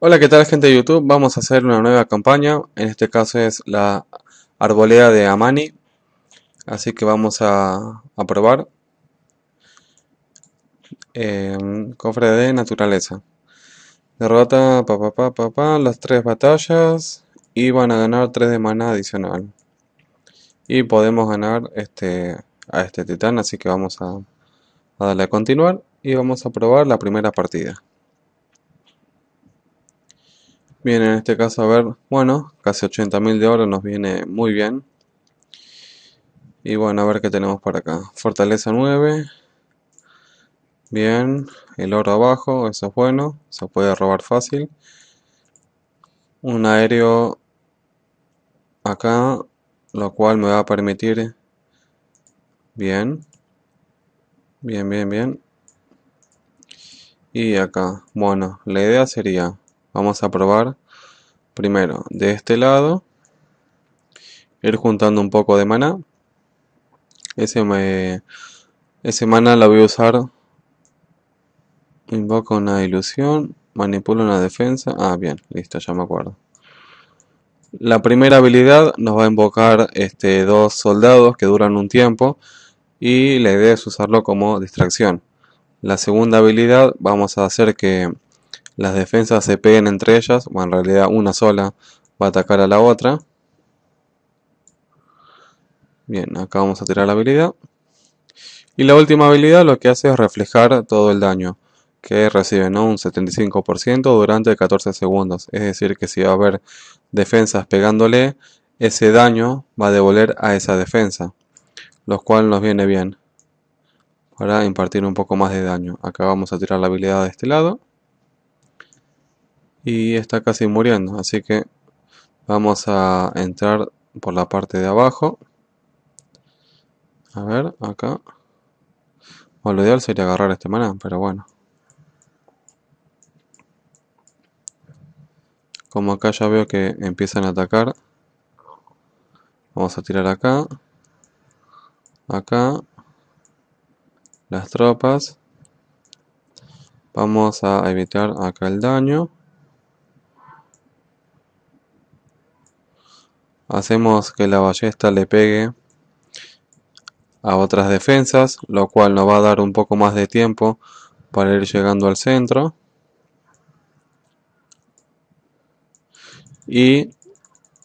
Hola, ¿qué tal gente de YouTube? Vamos a hacer una nueva campaña, en este caso es la arboleda de Amani, así que vamos a, probar. Em, cofre de naturaleza. Derrota pa, las tres batallas y van a ganar tres de mana adicional. Y podemos ganar este, a este titán, así que vamos a, a darle a continuar y vamos a probar la primera partida. Bien, en este caso, a ver, bueno, casi 80.000 de oro nos viene muy bien. Y bueno, a ver qué tenemos para acá. Fortaleza 9. Bien, el oro abajo, eso es bueno, se puede robar fácil. Un aéreo acá, lo cual me va a permitir... Bien. Bien, bien, bien. Y acá, bueno, la idea sería Vamos a probar primero de este lado, ir juntando un poco de maná. Ese, me, ese la voy a usar. invoco una ilusión, manipulo una defensa. Ah, bien, listo, ya me acuerdo. La primera habilidad nos va a invocar este, dos soldados que duran un tiempo y la idea es usarlo como distracción. La segunda habilidad vamos a hacer que las defensas se peguen entre ellas, o en realidad una sola va a atacar a la otra. Bien, acá vamos a tirar la habilidad. Y la última habilidad lo que hace es reflejar todo el daño que recibe, ¿no? Un 75% durante 14 segundos. Es decir, que si va a haber defensas pegándole, ese daño va a devolver a esa defensa. Lo cual nos viene bien para impartir un poco más de daño. Acá vamos a tirar la habilidad de este lado y está casi muriendo así que vamos a entrar por la parte de abajo a ver acá o lo ideal sería agarrar este maná pero bueno como acá ya veo que empiezan a atacar vamos a tirar acá acá las tropas vamos a evitar acá el daño hacemos que la ballesta le pegue a otras defensas, lo cual nos va a dar un poco más de tiempo para ir llegando al centro. Y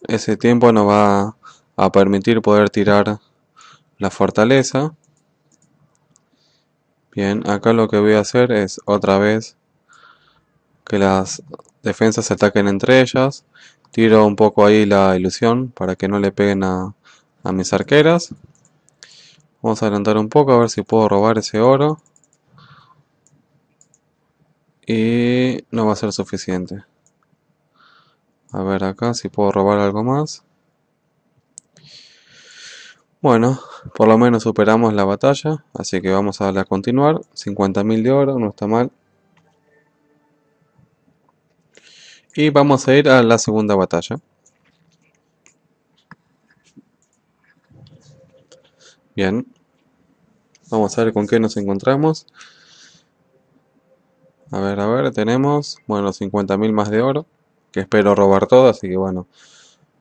ese tiempo nos va a permitir poder tirar la fortaleza. Bien, acá lo que voy a hacer es otra vez que las defensas se ataquen entre ellas Tiro un poco ahí la ilusión para que no le peguen a, mis arqueras. Vamos a adelantar un poco a ver si puedo robar ese oro. Y no va a ser suficiente. A ver acá si puedo robar algo más. Bueno, por lo menos superamos la batalla, así que vamos a darle a continuar. 50.000 de oro, no está mal. Y vamos a ir a la segunda batalla. Bien. Vamos a ver con qué nos encontramos. A ver, a ver, tenemos, bueno, 50.000 más de oro, que espero robar todo, así que bueno,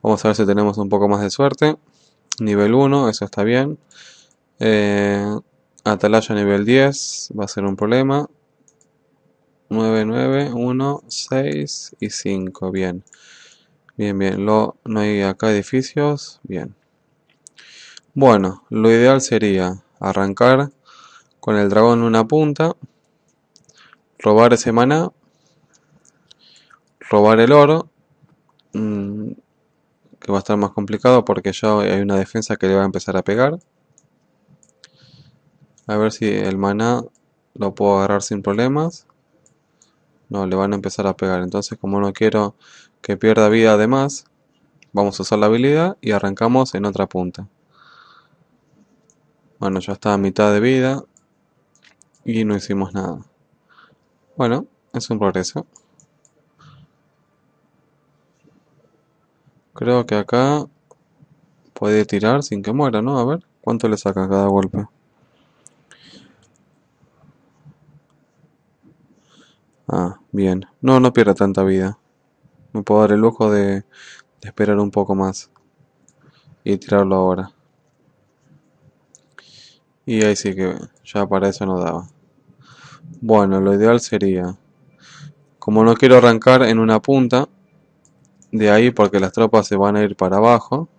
vamos a ver si tenemos un poco más de suerte. Nivel 1, eso está bien. Eh, atalaya nivel 10, va a ser un problema. 9, 9, 1, 6 y 5. Bien. Bien, bien. no hay acá edificios. Bien. Bueno, lo ideal sería arrancar con el dragón en una punta. Robar ese maná. Robar el oro. Mm, que va a estar más complicado porque ya hay una defensa que le va a empezar a pegar. A ver si el maná lo puedo agarrar sin problemas. No, le van a empezar a pegar. Entonces, como no quiero que pierda vida además, vamos a usar la habilidad y arrancamos en otra punta. Bueno, ya está a mitad de vida y no hicimos nada. Bueno, es un progreso. Creo que acá puede tirar sin que muera, ¿no? A ver, ¿cuánto le saca cada golpe? Ah, bien. No, no pierda tanta vida. Me puedo dar el lujo de, esperar un poco más. Y tirarlo ahora. Y ahí sí que ya para eso no daba. Bueno, lo ideal sería... Como no quiero arrancar en una punta, de ahí porque las tropas se van a ir para abajo,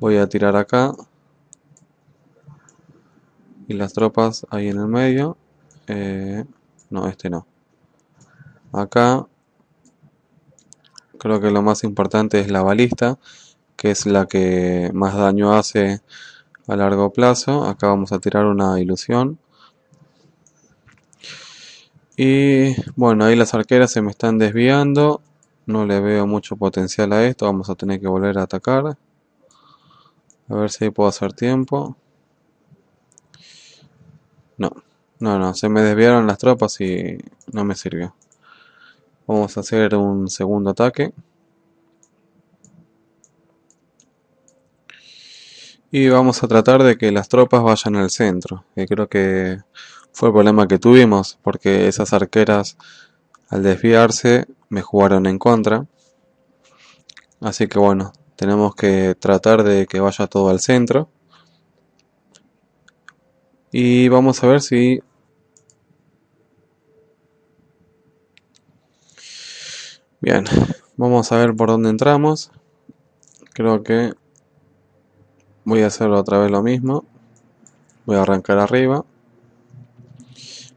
voy a tirar acá y las tropas ahí en el medio eh, no, este no. Acá creo que lo más importante es la balista, que es la que más daño hace a largo plazo. Acá vamos a tirar una ilusión. Y bueno, ahí las arqueras se me están desviando. No le veo mucho potencial a esto. Vamos a tener que volver a atacar. A ver si puedo hacer tiempo. No, no, se me desviaron las tropas y no me sirvió. Vamos a hacer un segundo ataque. Y vamos a tratar de que las tropas vayan al centro. Que creo que fue el problema que tuvimos. Porque esas arqueras al desviarse me jugaron en contra. Así que bueno, tenemos que tratar de que vaya todo al centro. Y vamos a ver si Bien, vamos a ver por dónde entramos. Creo que voy a hacer otra vez lo mismo. Voy a arrancar arriba.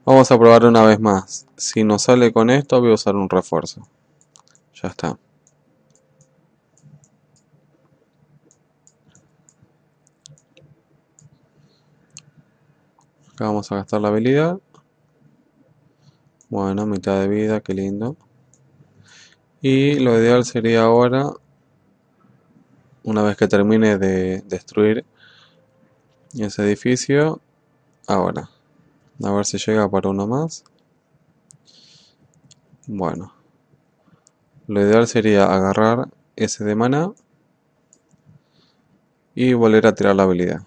Vamos a probar una vez más. Si nos sale con esto, voy a usar un refuerzo. Ya está. Acá vamos a gastar la habilidad. Bueno, mitad de vida, qué lindo. Y lo ideal sería ahora, una vez que termine de destruir ese edificio, ahora. A ver si llega para uno más. Bueno. Lo ideal sería agarrar ese de mana y volver a tirar la habilidad.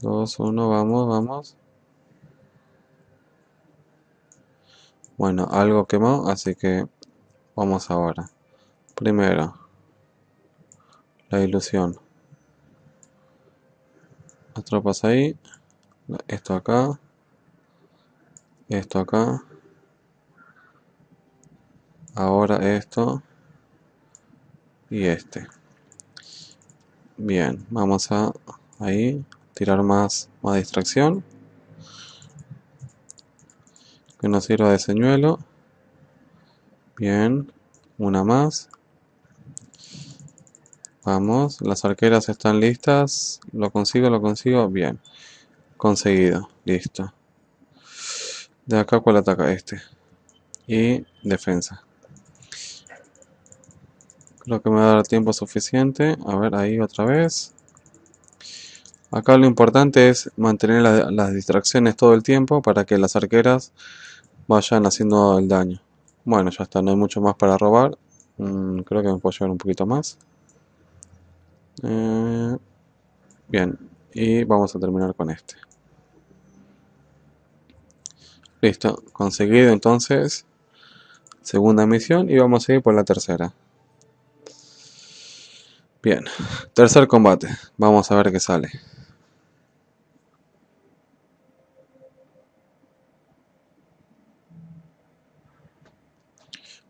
Dos, uno, vamos, vamos. Bueno, algo quemó, así que vamos ahora. Primero, la ilusión. Las tropas ahí, esto acá, esto acá, ahora esto y este. Bien, vamos a ahí tirar más, más distracción que nos sirva de señuelo. Bien, una más. Vamos, las arqueras están listas. Lo consigo, lo consigo. Bien, conseguido, listo. De acá, ¿cuál ataca? Este. Y defensa. Creo que me va a dar tiempo suficiente. A ver, ahí otra vez. Acá lo importante es mantener las distracciones todo el tiempo para que las arqueras vayan haciendo el daño. Bueno, ya está, no hay mucho más para robar. Mm, creo que me puedo llevar un poquito más. Eh, bien, y vamos a terminar con este. Listo, conseguido entonces segunda misión y vamos a ir por la tercera. Bien, tercer combate, vamos a ver qué sale.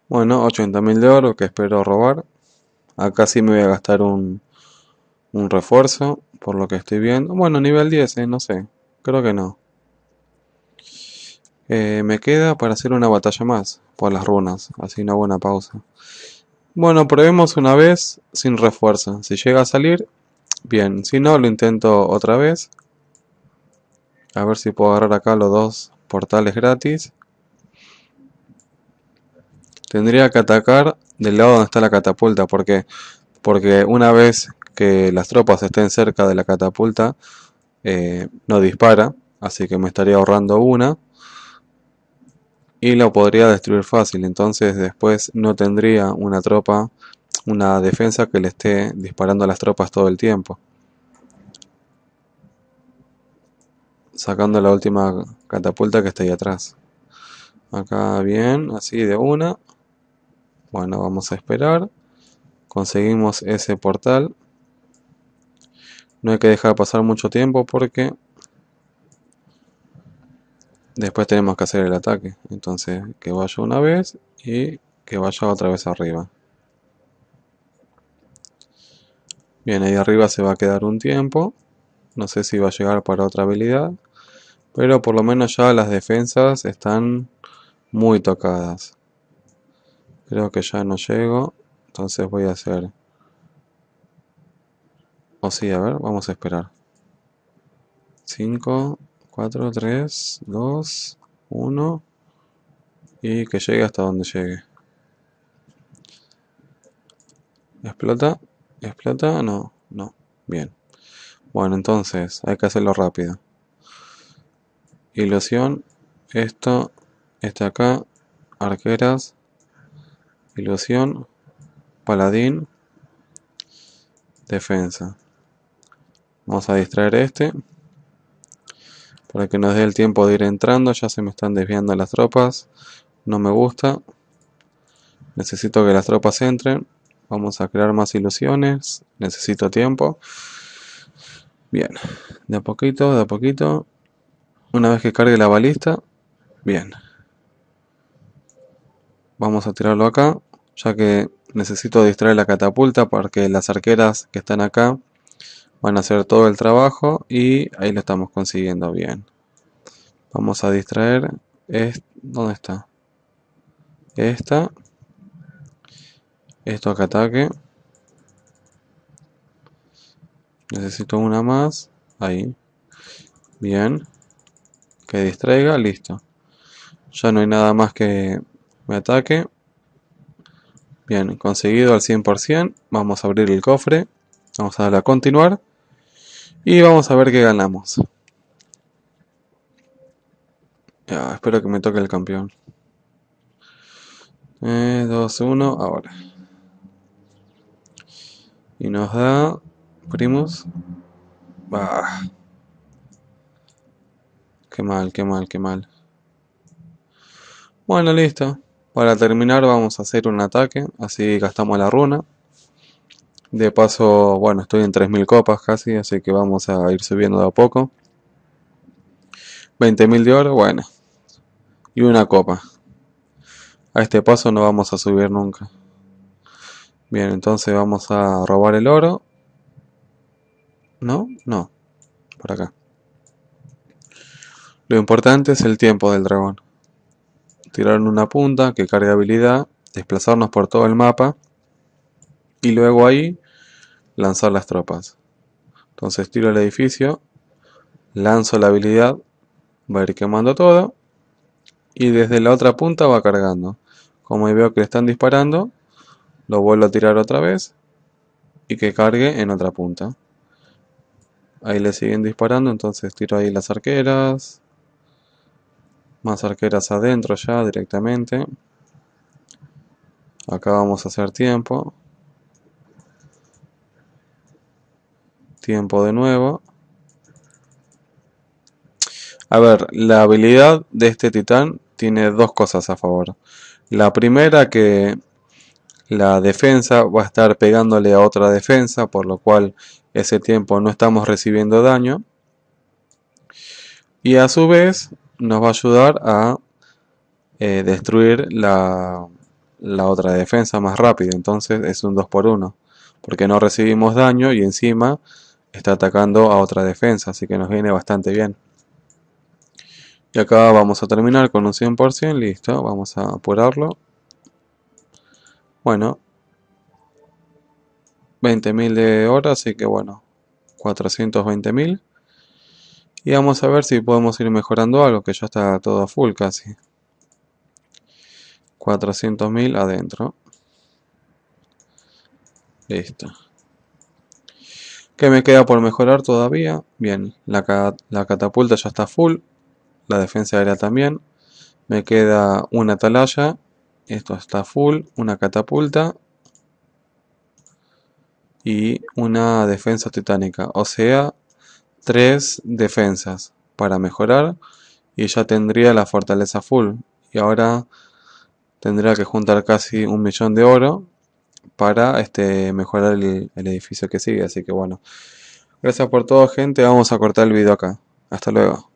Bueno, 80 mil de oro que espero robar. Acá sí me voy a gastar un, refuerzo, por lo que estoy viendo. Bueno, nivel 10, eh, no sé. Creo que no. Eh, me queda para hacer una batalla más por las runas, así una buena pausa. Bueno, probemos una vez sin refuerzo. Si llega a salir, bien. Si no, lo intento otra vez. A ver si puedo agarrar acá los dos portales gratis tendría que atacar del lado donde está la catapulta. ¿Por qué? Porque una vez que las tropas estén cerca de la catapulta, eh, no dispara. Así que me estaría ahorrando una. Y lo podría destruir fácil. Entonces después no tendría una tropa, una defensa que le esté disparando a las tropas todo el tiempo. Sacando la última catapulta que está ahí atrás. Acá bien, así de una. Bueno, vamos a esperar. Conseguimos ese portal. No hay que dejar pasar mucho tiempo porque después tenemos que hacer el ataque. Entonces, que vaya una vez y que vaya otra vez arriba. Bien, ahí arriba se va a quedar un tiempo. No sé si va a llegar para otra habilidad. Pero por lo menos ya las defensas están muy tocadas. Creo que ya no llego. Entonces voy a hacer... O si, sí, a ver, vamos a esperar. 5, 4, 3, 2, 1. Y que llegue hasta donde llegue. ¿Explota? ¿Explota? No, no. Bien. Bueno, entonces hay que hacerlo rápido. Ilusión. Esto. Está acá. Arqueras. Ilusión, Paladín, Defensa. Vamos a distraer este. Para que nos dé el tiempo de ir entrando. Ya se me están desviando las tropas. No me gusta. Necesito que las tropas entren. Vamos a crear más ilusiones. Necesito tiempo. Bien. De a poquito, de a poquito. Una vez que cargue la balista. Bien. Vamos a tirarlo acá, ya que necesito distraer la catapulta porque las arqueras que están acá van a hacer todo el trabajo y ahí lo estamos consiguiendo bien. Vamos a distraer. Es, ¿Dónde está? Esta. Esto que ataque. Necesito una más. Ahí. Bien. Que distraiga. Listo. Ya no hay nada más que, me ataque. Bien, conseguido al 100%. Vamos a abrir el cofre. Vamos a dar a continuar. Y vamos a ver qué ganamos. espero que me toque el campeón. 2, eh, 1, ahora. Y nos da... Primus. Bah. Qué mal, qué mal, qué mal. Bueno, listo. Para terminar vamos a hacer un ataque, así gastamos la runa. De paso, bueno, estoy en 3000 copas casi, así que vamos a ir subiendo de a poco. 20.000 de oro, bueno. Y una copa. A este paso no vamos a subir nunca. Bien, entonces vamos a robar el oro. ¿No? No. Por acá. Lo importante es el tiempo del dragón. Tirar en una punta que cargue habilidad, desplazarnos por todo el mapa y luego ahí lanzar las tropas. Entonces tiro el edificio, lanzo la habilidad, va a ir quemando todo y desde la otra punta va cargando. Como veo que le están disparando, lo vuelvo a tirar otra vez y que cargue en otra punta. Ahí le siguen disparando, entonces tiro ahí las arqueras, más arqueras adentro ya directamente acá vamos a hacer tiempo tiempo de nuevo a ver, la habilidad de este titán tiene dos cosas a favor. La primera que la defensa va a estar pegándole a otra defensa, por lo cual ese tiempo no estamos recibiendo daño. Y a su vez, nos va a ayudar a eh, destruir la, otra defensa más rápido. Entonces es un 2 por 1. Porque no recibimos daño y encima está atacando a otra defensa. Así que nos viene bastante bien. Y acá vamos a terminar con un 100%. Listo, vamos a apurarlo. Bueno. 20.000 de oro, así que bueno. 420.000 y vamos a ver si podemos ir mejorando algo que ya está todo a full casi 400.000 adentro listo ¿Qué me queda por mejorar todavía? Bien, la, catapulta ya está full, la defensa aérea también, me queda una atalaya, esto está full, una catapulta y una defensa titánica, o sea, tres defensas para mejorar y ya tendría la fortaleza full. Y ahora tendría que juntar casi un millón de oro para este, mejorar el, edificio que sigue. Así que bueno, gracias por todo gente, vamos a cortar el video acá. Hasta luego.